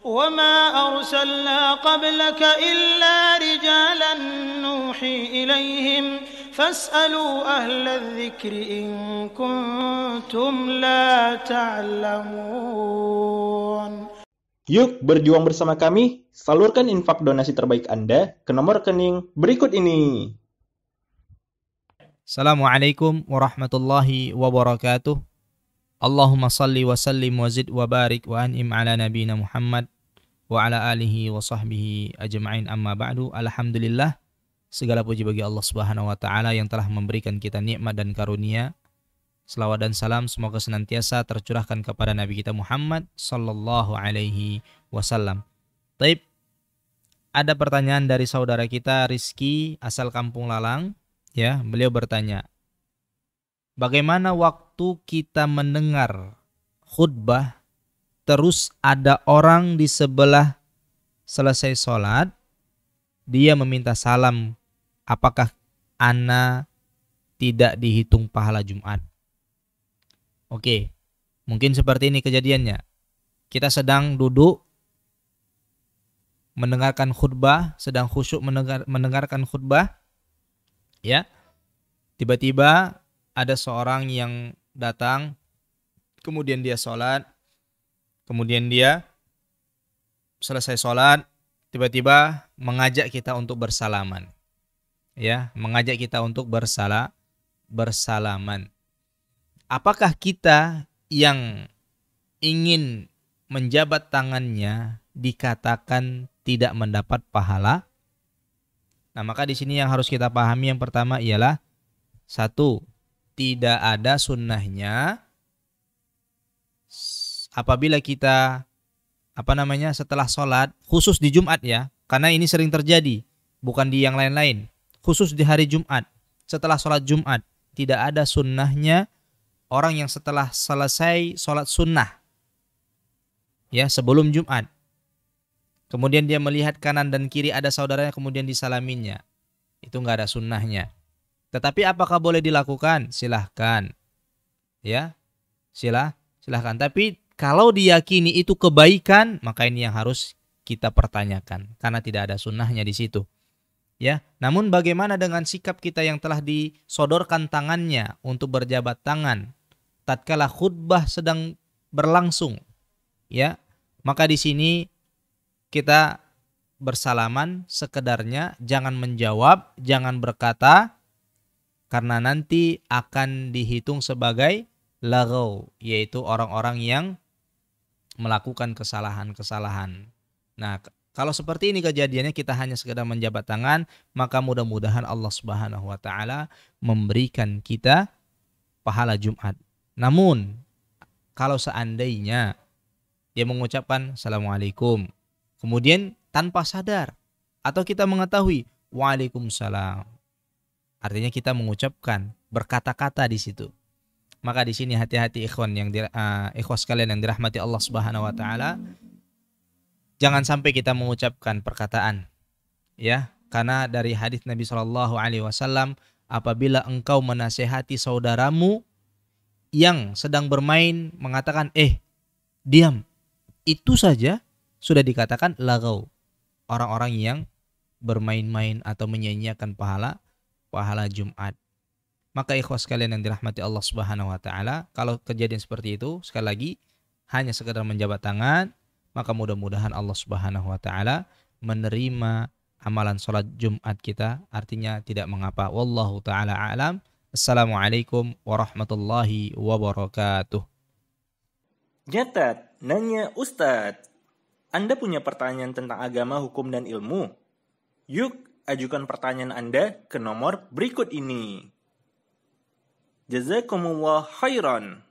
وما أرسلنا قبلك إلا رجالا نوحي إليهم فاسألوا أهل الذكر إن كنتم لا تعلمون Yuk berjuang bersama kami, salurkan infak donasi terbaik Anda ke nomor rekening berikut ini. Assalamualaikum warahmatullahi wabarakatuh. Allahumma salli wa sallim wa zid wa barik wa an'im ala nabina Muhammad wa ala alihi wa sahbihi ajma'in amma ba'du. Alhamdulillah segala puji bagi Allah Subhanahu wa taala yang telah memberikan kita nikmat dan karunia. Selawat dan salam semoga senantiasa tercurahkan kepada nabi kita Muhammad sallallahu alaihi wasallam. Taib ada pertanyaan dari saudara kita Rizky asal Kampung Lalang ya, beliau bertanya Bagaimana waktu waktu kita mendengar khutbah, terus ada orang di sebelah selesai sholat, dia meminta salam, apakah Ana tidak dihitung pahala Jumat? Oke, mungkin seperti ini kejadiannya. Kita sedang duduk mendengarkan khutbah, sedang khusyuk mendengar, mendengarkan khutbah, ya. Tiba-tiba ada seorang yang datang, kemudian dia sholat, kemudian dia selesai sholat, tiba-tiba mengajak kita untuk bersalaman. Ya, mengajak kita untuk bersala, bersalaman. Apakah kita yang ingin menjabat tangannya dikatakan tidak mendapat pahala? Nah, maka di sini yang harus kita pahami yang pertama ialah satu, tidak ada sunnahnya apabila kita apa namanya setelah sholat khusus di Jumat ya karena ini sering terjadi bukan di yang lain-lain khusus di hari Jumat setelah sholat Jumat tidak ada sunnahnya orang yang setelah selesai sholat sunnah ya sebelum Jumat kemudian dia melihat kanan dan kiri ada saudaranya kemudian disalaminya itu nggak ada sunnahnya tetapi apakah boleh dilakukan? Silahkan. Ya, silah, silahkan. Tapi kalau diyakini itu kebaikan, maka ini yang harus kita pertanyakan. Karena tidak ada sunnahnya di situ. Ya, namun bagaimana dengan sikap kita yang telah disodorkan tangannya untuk berjabat tangan tatkala khutbah sedang berlangsung? Ya, maka di sini kita bersalaman sekedarnya, jangan menjawab, jangan berkata, karena nanti akan dihitung sebagai lago yaitu orang-orang yang melakukan kesalahan-kesalahan. Nah, kalau seperti ini kejadiannya kita hanya sekedar menjabat tangan, maka mudah-mudahan Allah Subhanahu wa taala memberikan kita pahala Jumat. Namun kalau seandainya dia mengucapkan assalamualaikum, kemudian tanpa sadar atau kita mengetahui waalaikumsalam, Artinya kita mengucapkan, berkata-kata di situ. Maka di sini hati-hati ikhwan yang di, uh, eh, ikhwas yang dirahmati Allah Subhanahu wa taala. Jangan sampai kita mengucapkan perkataan ya, karena dari hadis Nabi Shallallahu alaihi wasallam apabila engkau menasehati saudaramu yang sedang bermain mengatakan eh diam. Itu saja sudah dikatakan lagau. Orang-orang yang bermain-main atau menyanyiakan pahala pahala Jumat. Maka ikhwas kalian yang dirahmati Allah Subhanahu wa taala, kalau kejadian seperti itu sekali lagi hanya sekedar menjabat tangan, maka mudah-mudahan Allah Subhanahu wa taala menerima amalan salat Jumat kita, artinya tidak mengapa. Wallahu taala alam. Assalamualaikum warahmatullahi wabarakatuh. Jatat, nanya Ustadz. Anda punya pertanyaan tentang agama, hukum, dan ilmu? Yuk ajukan pertanyaan Anda ke nomor berikut ini. Jazakumullah khairan.